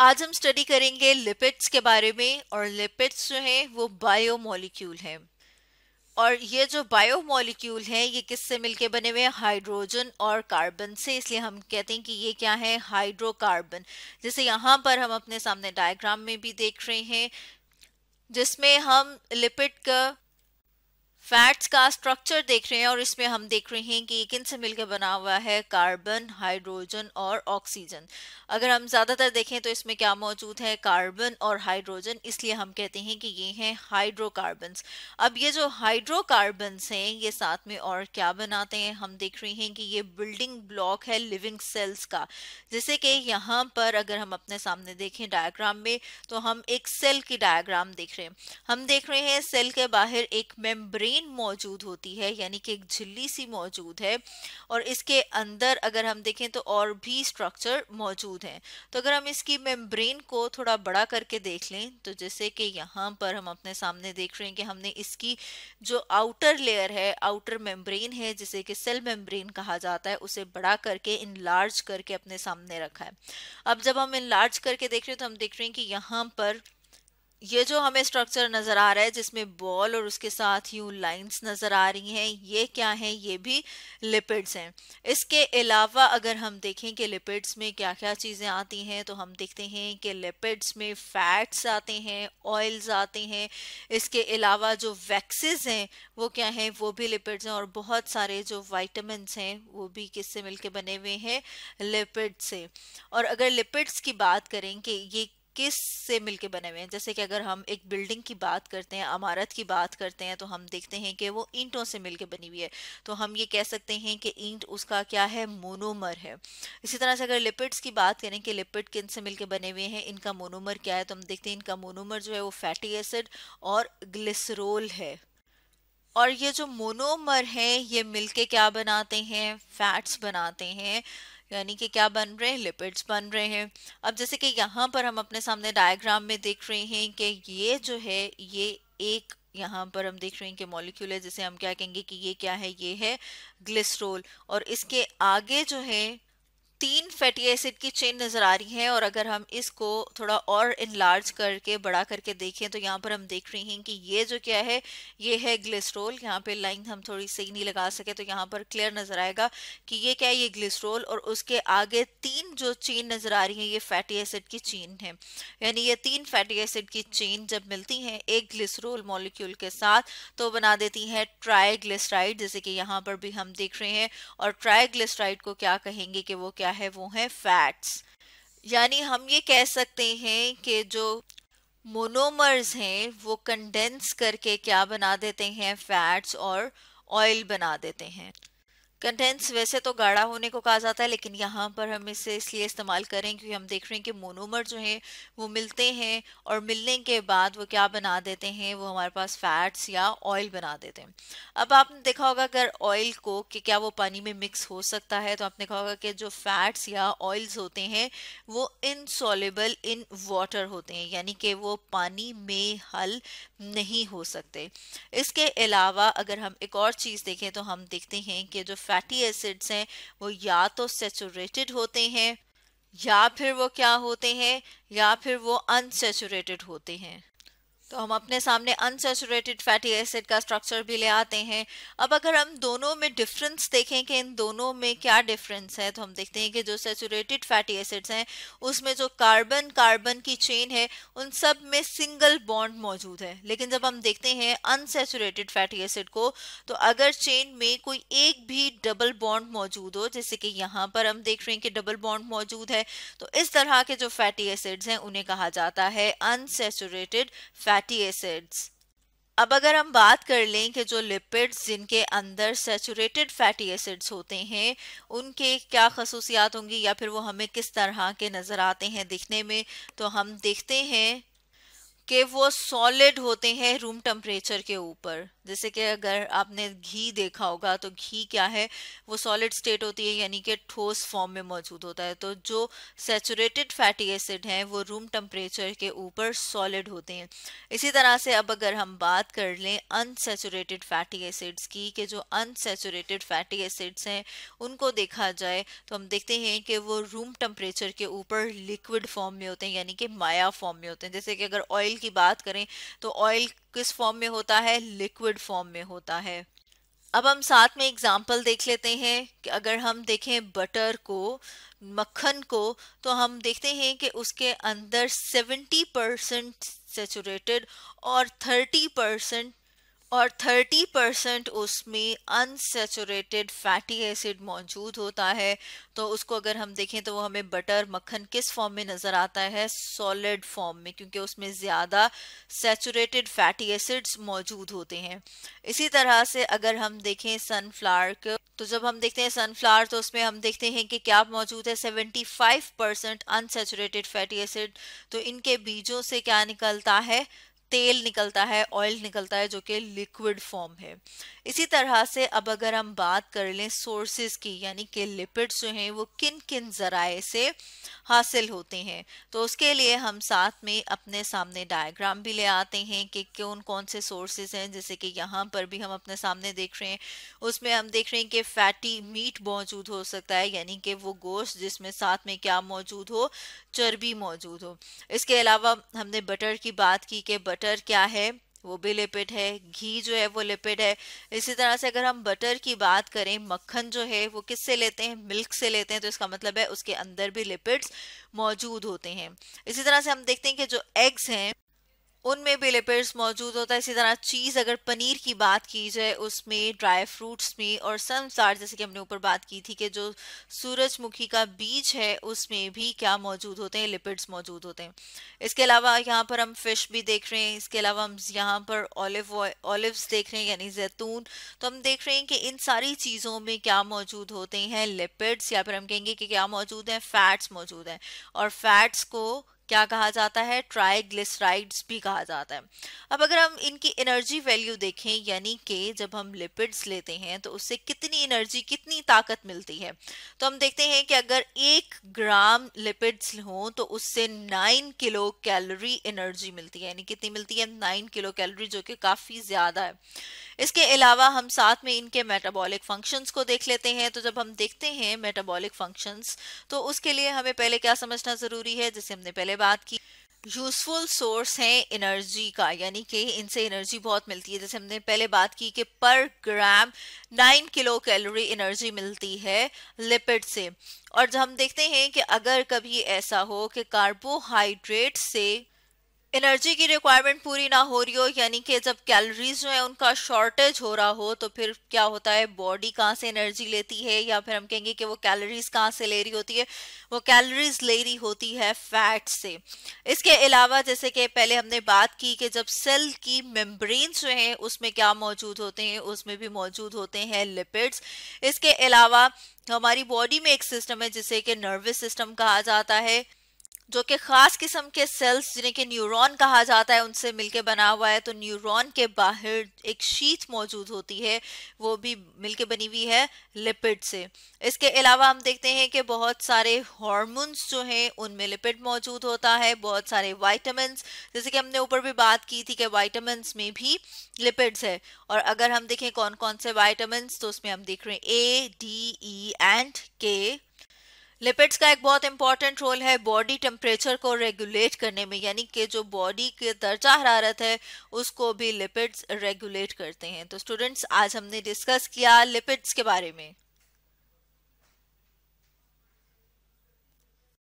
आज हम स्टडी करेंगे लिपिड्स के बारे में और लिपिड्स जो हैं वो बायो मॉलिक्यूल हैं और ये जो बायो मॉलिक्यूल हैं ये किससे मिलके बने हुए हैं हाइड्रोजन और कार्बन से इसलिए हम कहते हैं कि ये क्या है हाइड्रोकार्बन जैसे यहाँ पर हम अपने सामने डायग्राम में भी देख रहे हैं जिसमें हम लिपिड का फैट्स का स्ट्रक्चर देख रहे हैं और इसमें हम देख रहे हैं कि किन से मिलकर बना हुआ है कार्बन हाइड्रोजन और ऑक्सीजन अगर हम ज़्यादातर देखें तो इसमें क्या मौजूद है कार्बन और हाइड्रोजन इसलिए हम कहते हैं कि ये हैं हाइड्रोकार्बन्स अब ये जो हाइड्रोकार्बन्स हैं ये साथ में और क्या बनाते हैं हम देख रहे हैं कि ये बिल्डिंग ब्लॉक है लिविंग सेल्स का जैसे कि यहाँ पर अगर हम अपने सामने देखें डायाग्राम में तो हम एक सेल की डायाग्राम देख रहे हैं हम देख रहे हैं सेल के बाहर एक मेम्ब्रेन ब्रेन मौजूद होती है यानी कि एक झिल्ली सी मौजूद है और इसके अंदर अगर हम देखें तो और भी स्ट्रक्चर मौजूद हैं तो अगर हम इसकी मेम्ब्रेन को थोड़ा बड़ा करके देख लें तो जैसे कि यहाँ पर हम अपने सामने देख रहे हैं कि हमने इसकी जो आउटर लेयर है आउटर मेम्ब्रेन है जिसे कि सेल मेम्ब्रेन कहा जाता है उसे बड़ा करके इन करके अपने सामने रखा है अब जब हम इन करके देख रहे हैं तो हम देख रहे हैं कि यहाँ पर ये जो हमें स्ट्रक्चर नज़र आ रहा है जिसमें बॉल और उसके साथ यूँ लाइंस नज़र आ रही हैं ये क्या हैं ये भी लिपिड्स हैं इसके अलावा अगर हम देखें कि लिपिड्स में क्या क्या चीज़ें आती हैं तो हम देखते हैं कि लिपिड्स में फैट्स आते हैं ऑयल्स आते हैं इसके अलावा जो वैक्सीज हैं वो क्या हैं वो भी लिपिड्स हैं और बहुत सारे जो वाइटमिनस हैं वो भी किससे मिल बने हुए हैं लिपिड से और अगर लिपिड्स की बात करें कि ये किस से मिलके बने हुए हैं जैसे कि अगर हम एक बिल्डिंग की बात करते हैं अमारत की बात करते हैं तो हम देखते हैं कि वो ईंटों से मिलके बनी हुई है तो हम ये कह सकते हैं कि ईंट उसका क्या है मोनोमर है इसी तरह से अगर लिपिड्स की बात करें कि लिपिड किन से मिलके बने हुए हैं इनका मोनोमर क्या है तो हम देखते हैं इनका मोनोमर जो है वो फैटी एसिड और ग्लिसरोल है और ये जो मोनोमर है ये मिलके क्या बनाते हैं फैट्स बनाते हैं यानी कि क्या बन रहे हैं लिपिड्स बन रहे हैं अब जैसे कि यहाँ पर हम अपने सामने डायग्राम में देख रहे हैं कि ये जो है ये एक यहाँ पर हम देख रहे हैं कि मॉलिक्यूल है जैसे हम क्या कहेंगे कि ये क्या है ये है ग्लिसरोल और इसके आगे जो है तीन फैटी एसिड की चेन नज़र आ रही है और अगर हम इसको थोड़ा और इनलार्ज करके बड़ा करके देखें तो यहाँ पर हम देख रहे हैं कि ये जो क्या है ये है ग्लिस्ट्रोल यहाँ पे लाइन हम थोड़ी सही नहीं लगा सके तो यहाँ पर क्लियर नज़र आएगा कि ये क्या है ये ग्लिस्ट्रोल और उसके आगे तीन जो चेन नज़र आ रही है ये फैटी एसिड की चेन है यानी ये तीन फैटी एसिड की चेन जब मिलती हैं एक ग्लिस्ट्रोल मॉलिक्यूल के साथ तो बना देती हैं ट्राई जैसे कि यहाँ पर भी हम देख रहे हैं और ट्राई को क्या कहेंगे कि वो क्या क्या है वो है फैट्स यानी हम ये कह सकते हैं कि जो मोनोमर्स हैं वो कंडेंस करके क्या बना देते हैं फैट्स और ऑयल बना देते हैं कंटेंस वैसे तो गाढ़ा होने को कहा जाता है लेकिन यहाँ पर हम इसे इसलिए इस्तेमाल करें क्योंकि हम देख रहे हैं कि मोनोमर जो हैं वो मिलते हैं और मिलने के बाद वो क्या बना देते हैं वो हमारे पास फैट्स या ऑयल बना देते हैं अब आपने देखा होगा अगर ऑयल को कि क्या वो पानी में मिक्स हो सकता है तो आपने देखा होगा कि जो फैट्स या ऑयल्स होते हैं वो इनसॉलेबल इन वाटर होते हैं यानी कि वो पानी में हल नहीं हो सकते इसके अलावा अगर हम एक और चीज़ देखें तो हम देखते हैं कि जो फैटी एसिड्स हैं वो या तो सेचूरेटेड होते हैं या फिर वो क्या होते हैं या फिर वो अनसेचूरेटेड होते हैं तो हम अपने सामने अनसेचुरेटेड फैटी एसिड का स्ट्रक्चर भी ले आते हैं अब अगर हम दोनों में डिफरेंस देखें कि इन दोनों में क्या डिफरेंस है तो हम देखते हैं कि जो सेचुरेटेड फैटी एसिड्स हैं उसमें जो कार्बन कार्बन की चेन है उन सब में सिंगल बॉन्ड मौजूद है लेकिन जब हम देखते हैं अनसेचुरेटेड फैटी एसिड को तो अगर चेन में कोई एक भी डबल बॉन्ड मौजूद हो जैसे कि यहाँ पर हम देख रहे हैं कि डबल बॉन्ड मौजूद है तो इस तरह के जो फैटी एसिड्स हैं उन्हें कहा जाता है अनसेचुरेटेड फैटी फैटी एसिड्स अब अगर हम बात कर लें कि जो लिपिड्स जिनके अंदर सेचूरेटेड फैटी एसिड्स होते हैं उनके क्या खसूसियात होंगी या फिर वो हमें किस तरह के नज़र आते हैं दिखने में तो हम देखते हैं कि वो सॉलिड होते हैं रूम टेम्परेचर के ऊपर जैसे कि अगर आपने घी देखा होगा तो घी क्या है वो सॉलिड स्टेट होती है यानी कि ठोस फॉर्म में मौजूद होता है तो जो सेचुरेटेड फैटी एसिड हैं वो रूम टेम्परेचर के ऊपर सॉलिड होते हैं इसी तरह से अब अगर हम बात कर लें अनसेचुरेटेड फैटी एसिड्स की कि जो अनसेचुरेटेड फैटी एसिड्स हैं उनको देखा जाए तो हम देखते हैं कि वो रूम टेम्परेचर के ऊपर लिक्विड फॉर्म में होते हैं यानी कि माया फॉर्म में होते हैं जैसे कि अगर ऑयल की बात करें तो ऑयल किस फॉर्म में होता है लिक्विड फॉर्म में होता है अब हम साथ में एग्जाम्पल देख लेते हैं कि अगर हम देखें बटर को मक्खन को तो हम देखते हैं कि उसके अंदर 70 परसेंट सेचुरेटेड और 30 परसेंट और 30 परसेंट उसमें अनसेचुरेटेड फैटी एसिड मौजूद होता है तो उसको अगर हम देखें तो वो हमें बटर मक्खन किस फॉर्म में नज़र आता है सॉलिड फॉर्म में क्योंकि उसमें ज़्यादा सेचुरेटेड फैटी एसिड्स मौजूद होते हैं इसी तरह से अगर हम देखें सनफ्लावर को तो जब हम देखते हैं सनफ्लावर तो उसमें हम देखते हैं कि क्या मौजूद है five percent unsaturated fatty acid तो इनके बीजों से क्या निकलता है तेल निकलता है ऑयल निकलता है जो कि लिक्विड फॉर्म है इसी तरह से अब अगर हम बात कर लें सोर्सेज की यानी कि लिपिड्स जो हैं वो किन किन ज़राए से हासिल होते हैं तो उसके लिए हम साथ में अपने सामने डायग्राम भी ले आते हैं कि कौन कौन से सोर्सेज हैं जैसे कि यहाँ पर भी हम अपने सामने देख रहे हैं उसमें हम देख रहे हैं कि फैटी मीट मौजूद हो सकता है यानी कि वो गोश्त जिसमें साथ में क्या मौजूद हो चर्बी मौजूद हो इसके अलावा हमने बटर की बात की कि बटर क्या है वो भी लिपिड है घी जो है वो लिपिड है इसी तरह से अगर हम बटर की बात करें मक्खन जो है वो किससे लेते हैं मिल्क से लेते हैं तो इसका मतलब है उसके अंदर भी लिपिड्स मौजूद होते हैं इसी तरह से हम देखते हैं कि जो एग्स हैं उनमें भी लिपिड्स मौजूद होता है इसी तरह चीज़ अगर पनीर की बात की जाए उसमें ड्राई फ्रूट्स में और सनफ्लावर जैसे कि हमने ऊपर बात की थी कि जो सूरजमुखी का बीज है उसमें भी क्या मौजूद होते हैं लिपिड्स मौजूद होते हैं इसके अलावा यहाँ पर हम फिश भी देख रहे हैं इसके अलावा हम यहाँ पर ऑलिव ऑलिव्स देख रहे हैं यानी जैतून तो हम देख रहे हैं कि इन सारी चीज़ों में क्या मौजूद होते हैं लिपिड्स या फिर हम कहेंगे कि क्या मौजूद हैं फैट्स मौजूद हैं और फैट्स को क्या कहा जाता है ट्राइग्लिसराइड्स भी कहा जाता है अब अगर हम इनकी एनर्जी वैल्यू देखें यानी कि जब हम लिपिड्स लेते हैं तो उससे कितनी एनर्जी कितनी ताकत मिलती है तो हम देखते हैं कि अगर एक ग्राम लिपिड्स हों तो उससे नाइन किलो कैलोरी एनर्जी मिलती है यानी कितनी मिलती है नाइन किलो कैलोरी जो कि काफ़ी ज़्यादा है इसके अलावा हम साथ में इनके मेटाबॉलिक फंक्शंस को देख लेते हैं तो जब हम देखते हैं मेटाबॉलिक फंक्शंस तो उसके लिए हमें पहले क्या समझना ज़रूरी है जैसे हमने पहले बात की यूजफुल सोर्स है एनर्जी का यानी कि इनसे एनर्जी बहुत मिलती है जैसे हमने पहले बात की कि पर gram nine kilo calorie energy मिलती है लिपिड से और जब हम देखते हैं कि अगर कभी ऐसा हो कि कार्बोहाइड्रेट से एनर्जी की रिक्वायरमेंट पूरी ना हो रही हो यानी कि जब कैलोरीज जो है उनका शॉर्टेज हो रहा हो तो फिर क्या होता है बॉडी कहाँ से एनर्जी लेती है या फिर हम कहेंगे कि वो कैलोरीज कहाँ से ले रही होती है वो कैलोरीज ले रही होती है फैट से इसके अलावा जैसे कि पहले हमने बात की कि जब सेल की मेम्ब्रेन जो हैं उसमें क्या मौजूद होते हैं उसमें भी मौजूद होते हैं लिपिड्स इसके अलावा हमारी बॉडी में एक सिस्टम है जिसे कि नर्वस सिस्टम कहा जाता है जो कि ख़ास किस्म के सेल्स जिन्हें कि न्यूरॉन कहा जाता है उनसे मिलके बना हुआ है तो न्यूरॉन के बाहर एक शीत मौजूद होती है वो भी मिलके बनी हुई है लिपिड से इसके अलावा हम देखते हैं कि बहुत सारे हॉर्मोन्स जो हैं उनमें लिपिड मौजूद होता है बहुत सारे वाइटमins जैसे कि हमने ऊपर भी बात की थी कि वाइटमिनस में भी लिपिड्स है और अगर हम देखें कौन कौन से वाइटमins तो उसमें हम देख रहे हैं A D E and K lipids का एक बहुत इंपॉर्टेंट रोल है बॉडी टेम्परेचर को रेगुलेट करने में यानी कि जो बॉडी के दर्जा हरारत है उसको भी लिपिड्स रेगुलेट करते हैं तो स्टूडेंट्स आज हमने डिस्कस किया लिपिड्स के बारे में